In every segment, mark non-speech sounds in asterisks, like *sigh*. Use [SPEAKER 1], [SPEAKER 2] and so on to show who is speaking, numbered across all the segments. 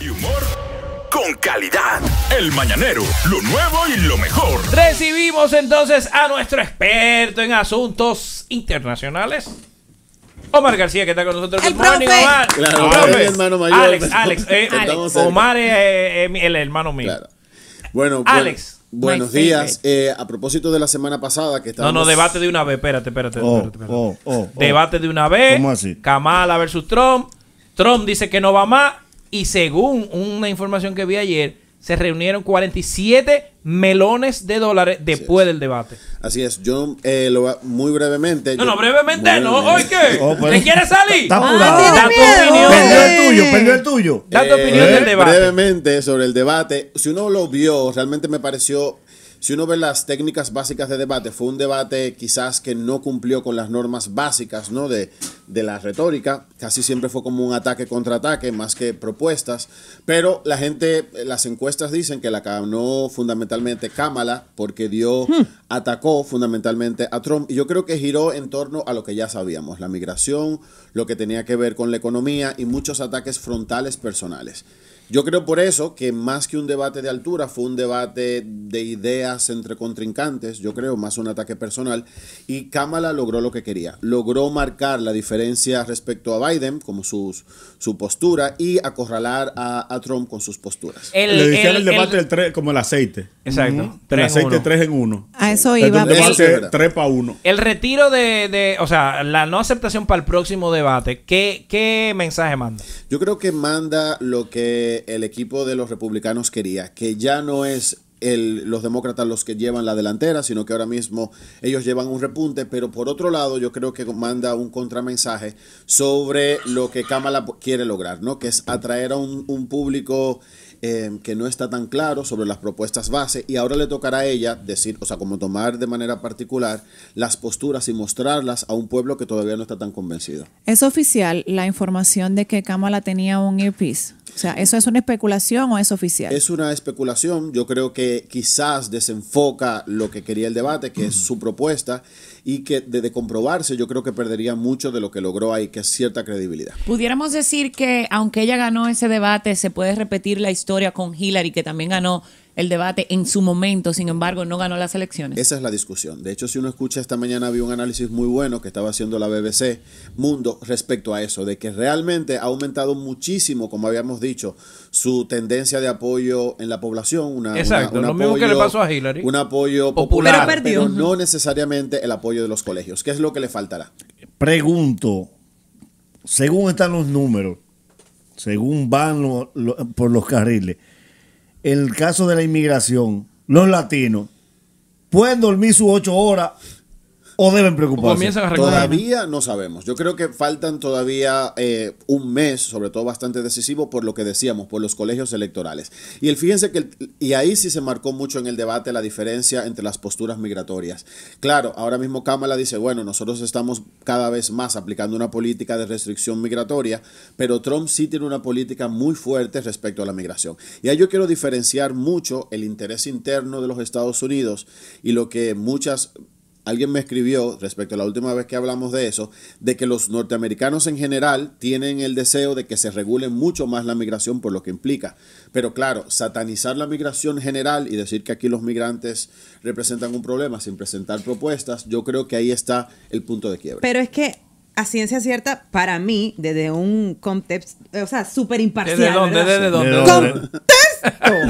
[SPEAKER 1] y humor con calidad. El mañanero, lo nuevo y lo mejor. Recibimos entonces a nuestro experto en asuntos internacionales. Omar García, que está con nosotros. El Omar. hermano
[SPEAKER 2] mayor. Alex, Alex. Eh,
[SPEAKER 1] *laughs* Omar es eh, el hermano mío.
[SPEAKER 2] Bueno, Alex. Buenos días. Eh, a propósito de la semana pasada que estábamos... No, no, debate
[SPEAKER 1] de una vez. Espérate, espérate. Oh, espérate, oh, oh, debate de una vez. ¿Cómo Kamala versus Trump. Trump dice que no va más y según una información que vi ayer, se reunieron 47 melones de dólares
[SPEAKER 2] después del debate. Así es, yo eh, lo muy brevemente. No, no, brevemente no. ¿Oye qué? Oh, ¿Te quieres salir? Está ah, da tu opinión. Perdió el tuyo, perdió el tuyo. Da tu opinión del eh, debate. Brevemente sobre el debate, si uno lo vio, realmente me pareció si uno ve las técnicas básicas de debate, fue un debate quizás que no cumplió con las normas básicas ¿no? de, la retórica, casi siempre fue como un ataque contra ataque más que propuestas, pero la gente, eh, las encuestas dicen que la ganó fundamentalmente Kamala porque dio, hmm. atacó fundamentalmente a Trump y yo creo que giró en torno a lo que ya sabíamos, la migración, lo que tenía que ver con la economía y muchos ataques frontales personales. Yo creo por eso que más que un debate de altura, fue un debate de ideas entre contrincantes, yo creo, más un ataque personal, y Kamala logró lo que quería, logró marcar la diferencia respecto a Biden, como sus, su postura, y acorralar a, Trump con sus posturas. Le dijeron el, debate como el aceite. Exacto. aceite 3 en 1. A eso iba. 3 para 1.
[SPEAKER 1] El retiro de, o sea, la no aceptación para el próximo debate, ¿qué, qué mensaje manda?
[SPEAKER 2] Yo creo que manda lo que el equipo de los republicanos quería, que ya no es los demócratas los que llevan la delantera, sino que ahora mismo ellos llevan un repunte, pero por otro lado yo creo que manda un contramensaje sobre lo que Kamala quiere lograr, ¿no? que es atraer a un, público eh, que no está tan claro sobre las propuestas base y ahora le tocará a ella decir, o sea, como tomar de manera particular las posturas y mostrarlas a un pueblo que todavía no está tan convencido.
[SPEAKER 1] Es oficial la información de que Kamala tenía un earpiece. O sea, ¿eso es una especulación o es oficial? Es
[SPEAKER 2] una especulación. Yo creo que quizás desenfoca lo que quería el debate, que es su propuesta y que de, comprobarse yo creo que perdería mucho de lo que logró ahí, que es cierta credibilidad.
[SPEAKER 1] Pudiéramos decir que aunque ella ganó ese debate, se puede repetir la historia con Hillary, que también ganó el debate en su momento, sin embargo, no ganó
[SPEAKER 2] las elecciones. Esa es la discusión. De hecho, si uno escucha esta mañana, había un análisis muy bueno que estaba haciendo la BBC Mundo respecto a eso, de que realmente ha aumentado muchísimo, como habíamos dicho, su tendencia de apoyo en la población. un apoyo, que a Un apoyo popular, no necesariamente el apoyo de los colegios. ¿Qué es lo que le faltará? Pregunto, según están los números, según van por los carriles, el caso de la inmigración, los latinos pueden dormir sus ocho horas o deben preocuparse? todavía no sabemos. Yo creo que faltan todavía eh, un mes, sobre todo bastante decisivo, por lo que decíamos, por los colegios electorales. Y el, fíjense que, y ahí sí se marcó mucho en el debate la diferencia entre las posturas migratorias. Claro, ahora mismo Cámara dice, bueno, nosotros estamos cada vez más aplicando una política de restricción migratoria, pero Trump sí tiene una política muy fuerte respecto a la migración. Y ahí yo quiero diferenciar mucho el interés interno de los Estados Unidos y lo que muchas alguien me escribió respecto a la última vez que hablamos de eso, de que los norteamericanos en general tienen el deseo de que se regule mucho más la migración por lo que implica. Pero claro, satanizar la migración general y decir que aquí los migrantes representan un problema sin presentar propuestas, yo creo que ahí está el punto de quiebre. Pero
[SPEAKER 3] es que a ciencia cierta, para mí, desde un contexto, o sea, súper imparcial. ¿Desde dónde? dónde? ¡Contexto! *laughs*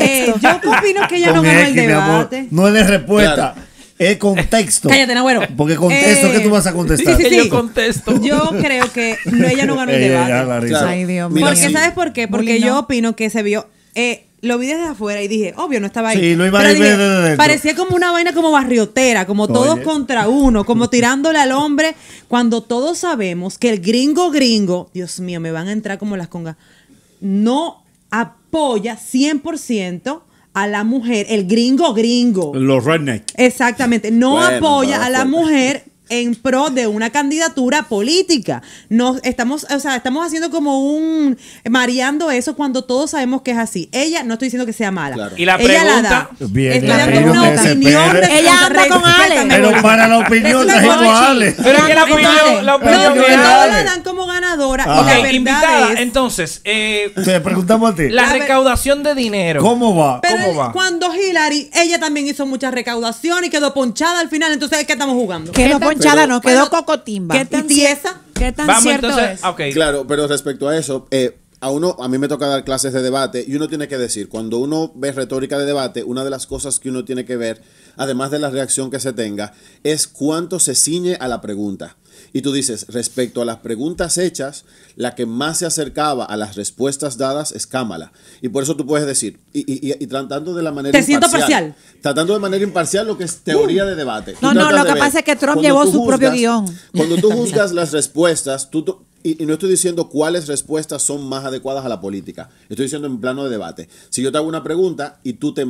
[SPEAKER 3] Eh, yo opino que ella no ganó el debate. No
[SPEAKER 1] es de respuesta. Es contexto. Cállate, Nagüero. Porque contexto, eh, ¿qué tú eh, vas a contestar? Sí, sí, sí. Yo
[SPEAKER 3] contesto. Yo creo que no, ella no ganó el debate. Ay, Dios mío. Porque, ¿sabes por qué? Porque yo opino que se vio... Eh, lo vi desde afuera y dije, obvio, no estaba ahí. Sí, lo iba a ir Parecía como una vaina como barriotera, como todos contra uno, como tirándole al hombre, cuando todos sabemos que el gringo gringo, Dios mío, me van a entrar como las congas, no apoya 100% a la mujer, el gringo gringo. Los redneck. Exactamente, no apoya a la mujer en pro de una candidatura política. estamos, o sea, estamos haciendo como un mareando eso cuando todos sabemos que es así. Ella, no estoy diciendo que sea mala. Y la pregunta, ella la da. Bien, estoy dando una opinión. Ella anda con Ale. Pero para la opinión es que la opinión, la opinión no, la dan como Ah. la Invitada,
[SPEAKER 1] entonces. Eh, Te preguntamos a ti. La, recaudación de dinero. ¿Cómo va? ¿Cómo
[SPEAKER 3] Cuando Hillary, ella también hizo mucha recaudación y quedó ponchada al final. Entonces, ¿qué estamos jugando? Quedó ponchada, no, quedó
[SPEAKER 1] cocotimba. ¿Qué tan,
[SPEAKER 3] ¿Qué tan cierto es?
[SPEAKER 2] Okay. Claro, pero respecto a eso, eh, a uno, a mí me toca dar clases de debate y uno tiene que decir, cuando uno ve retórica de debate, una de las cosas que uno tiene que ver, además de la reacción que se tenga, es cuánto se ciñe a la pregunta. Y tú dices, respecto a las preguntas hechas, la que más se acercaba a las respuestas dadas es Cámara. Y por eso tú puedes decir, y, tratando de la manera Te Siento parcial. Tratando de manera imparcial lo que es teoría uh. de debate. No, no, lo que pasa es que Trump llevó su propio guión. Cuando tú *laughs* juzgas las respuestas, tú, y, y, no estoy diciendo cuáles respuestas son más adecuadas a la política. Estoy diciendo en plano de debate. Si yo te hago una pregunta y tú te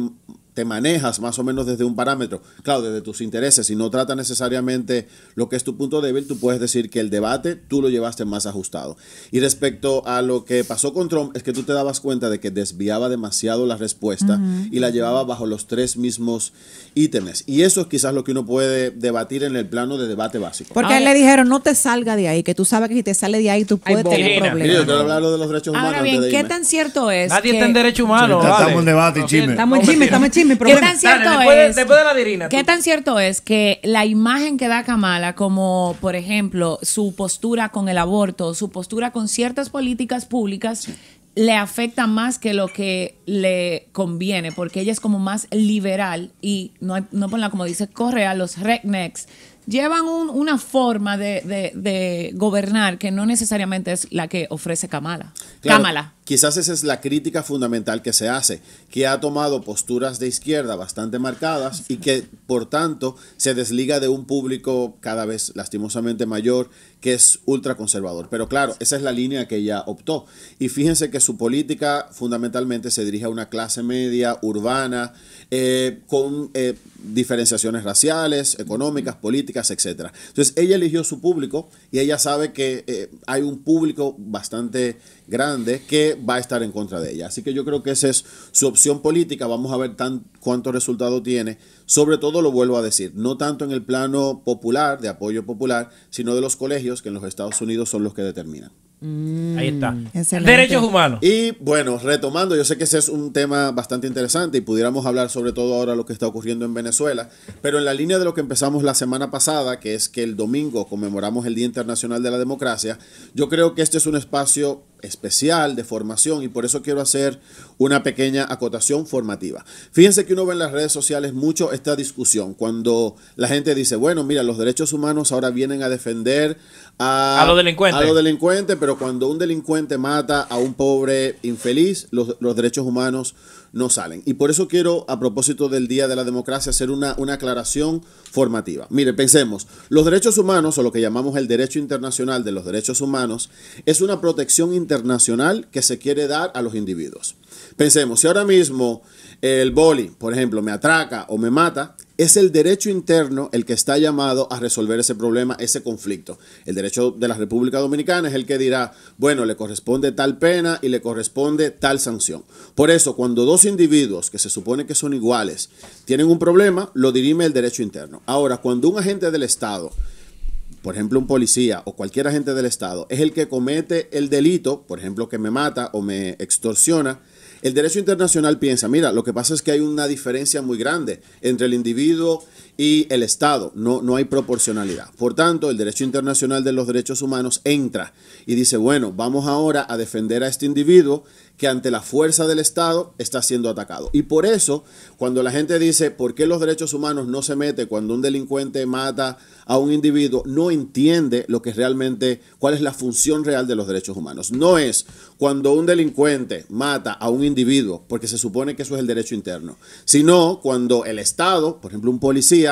[SPEAKER 2] te manejas más o menos desde un parámetro, claro, desde tus intereses y no trata necesariamente lo que es tu punto débil, tú puedes decir que el debate tú lo llevaste más ajustado. Y respecto a lo que pasó con Trump, es que tú te dabas cuenta de que desviaba demasiado la respuesta y la llevaba bajo los tres mismos ítems. Y eso es quizás lo que uno puede debatir en el plano de debate básico. Porque a él le
[SPEAKER 1] dijeron, no te salga de ahí, que tú sabes que si te sale de ahí tú puedes tener problemas. yo quiero
[SPEAKER 2] de los derechos humanos. bien, ¿qué tan
[SPEAKER 1] cierto es? Nadie está en derechos humanos. Estamos en
[SPEAKER 2] debate, chisme. Estamos en chisme, estamos en chisme.
[SPEAKER 1] ¿Qué tan cierto es? que la imagen que da Kamala, como por ejemplo su postura con el aborto, su postura con ciertas políticas públicas, le afecta más que lo que le conviene, porque ella es como más liberal y no, no ponla como dice Correa, los rednecks llevan una forma de, gobernar que no necesariamente es la que ofrece Kamala.
[SPEAKER 2] Kamala. Quizás esa es la crítica fundamental que se hace, que ha tomado posturas de izquierda bastante marcadas y que por tanto se desliga de un público cada vez lastimosamente mayor que es ultraconservador. Pero claro, esa es la línea que ella optó. Y fíjense que su política fundamentalmente se dirige a una clase media, urbana, eh, con eh, diferenciaciones raciales, económicas, políticas, etc. Entonces ella eligió su público y ella sabe que eh, hay un público bastante grande que va a estar en contra de ella. Así que yo creo que esa es su opción política. Vamos a ver cuánto resultado tiene. Sobre todo lo vuelvo a decir, no tanto en el plano popular, de apoyo popular, sino de los colegios que en los Estados Unidos son los que determinan.
[SPEAKER 1] Mm. Ahí está. Derechos humanos.
[SPEAKER 2] Y bueno, retomando, yo sé que ese es un tema bastante interesante y pudiéramos hablar sobre todo ahora lo que está ocurriendo en Venezuela, pero en la línea de lo que empezamos la semana pasada, que es que el domingo conmemoramos el Día Internacional de la Democracia, yo creo que este es un espacio especial de formación y por eso quiero hacer una pequeña acotación formativa. Fíjense que uno ve en las redes sociales mucho esta discusión cuando la gente dice, bueno, mira, los derechos humanos ahora vienen a defender a, los delincuentes. pero cuando un delincuente mata a un pobre infeliz, los derechos humanos no salen. Y por eso quiero, a propósito del Día de la Democracia, hacer una, una aclaración formativa. Mire, pensemos, los derechos humanos, o lo que llamamos el derecho internacional de los derechos humanos, es una protección internacional que se quiere dar a los individuos. Pensemos, si ahora mismo el boli, por ejemplo, me atraca o me mata, es el derecho interno el que está llamado a resolver ese problema, ese conflicto. El derecho de la República Dominicana es el que dirá, bueno, le corresponde tal pena y le corresponde tal sanción. Por eso, cuando dos individuos que se supone que son iguales tienen un problema, lo dirime el derecho interno. Ahora, cuando un agente del Estado por ejemplo, un policía o cualquier agente del Estado, es el que comete el delito, por ejemplo, que me mata o me extorsiona, el derecho internacional piensa, mira, lo que pasa es que hay una diferencia muy grande entre el individuo y el Estado. No, no hay proporcionalidad. Por tanto, el derecho internacional de los derechos humanos entra y dice, bueno, vamos ahora a defender a este individuo que ante la fuerza del Estado está siendo atacado. Y por eso, cuando la gente dice, ¿por qué los derechos humanos no se mete cuando un delincuente mata a un individuo? No entiende lo que es realmente, cuál es la función real de los derechos humanos. No es cuando un delincuente mata a un individuo, porque se supone que eso es el derecho interno, sino cuando el Estado, por ejemplo, un policía,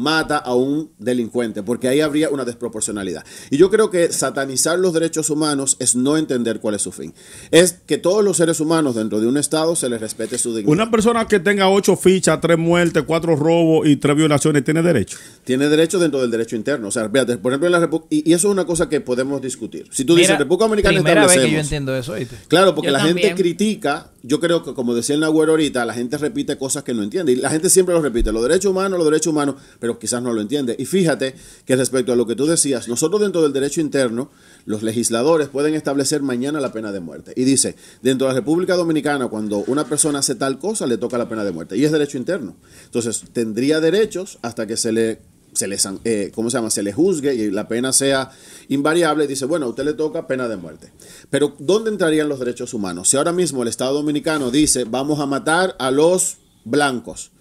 [SPEAKER 2] mata a un delincuente, porque ahí habría una desproporcionalidad. Y yo creo que satanizar los derechos humanos es no entender cuál es su fin. Es que todos los seres humanos dentro de un Estado se les respete su dignidad. Una persona que tenga ocho fichas, tres muertes, cuatro robos y tres violaciones, ¿tiene derecho? Tiene derecho dentro del derecho interno. O sea, fíjate, por ejemplo, en la y, eso es una cosa que podemos discutir. Si tú dices, República Dominicana establecemos. Vez que yo entiendo eso. Claro, porque la gente critica, yo creo que como decía el Nahuel ahorita, la gente repite cosas que no entiende. Y la gente siempre lo repite, los derechos humanos, los derechos humanos, quizás no lo entiende. Y fíjate que respecto a lo que tú decías, nosotros dentro del derecho interno, los legisladores pueden establecer mañana la pena de muerte. Y dice, dentro de la República Dominicana, cuando una persona hace tal cosa, le toca la pena de muerte. Y es derecho interno. Entonces, tendría derechos hasta que se le se eh, se llama? Se le juzgue y la pena sea invariable, dice, bueno, a usted le toca pena de muerte. Pero, ¿dónde entrarían los derechos humanos? Si ahora mismo el Estado Dominicano dice, vamos a matar a los blancos,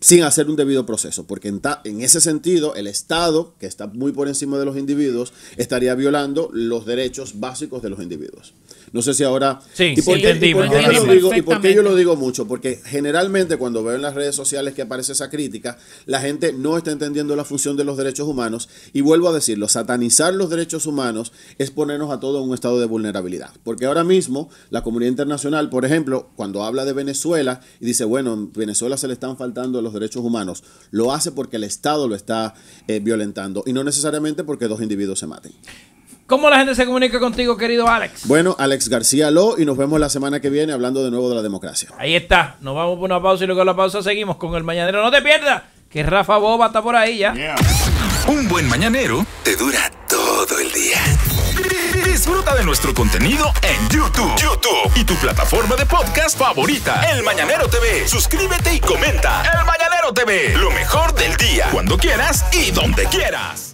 [SPEAKER 2] sin hacer un debido proceso, porque en, en, ese sentido el Estado, que está muy por encima de los individuos, estaría violando los derechos básicos de los individuos. No sé si ahora... Sí, ¿Y por, yo lo digo, mucho? Porque generalmente cuando veo en las redes sociales que aparece esa crítica, la gente no está entendiendo la función de los derechos humanos. Y vuelvo a decirlo, satanizar los derechos humanos es ponernos a todos en un estado de vulnerabilidad. Porque ahora mismo la comunidad internacional, por ejemplo, cuando habla de Venezuela y dice, bueno, en Venezuela se le están faltando los derechos humanos, lo hace porque el Estado lo está eh, violentando y no necesariamente porque dos individuos se maten.
[SPEAKER 1] ¿Cómo la gente se comunica contigo, querido Alex?
[SPEAKER 2] Bueno, Alex García Lo, y nos vemos la semana que viene hablando de nuevo de la democracia.
[SPEAKER 1] Ahí está, nos vamos por una pausa y luego de la pausa seguimos con el mañanero. No te pierdas, que Rafa Boba está por ahí ya.
[SPEAKER 2] Un buen mañanero te dura todo el
[SPEAKER 1] día. Disfruta de nuestro contenido en YouTube, YouTube y tu plataforma
[SPEAKER 2] de podcast favorita, El Mañanero TV. Suscríbete y comenta. El Mañanero TV, lo mejor del día, cuando quieras y donde quieras.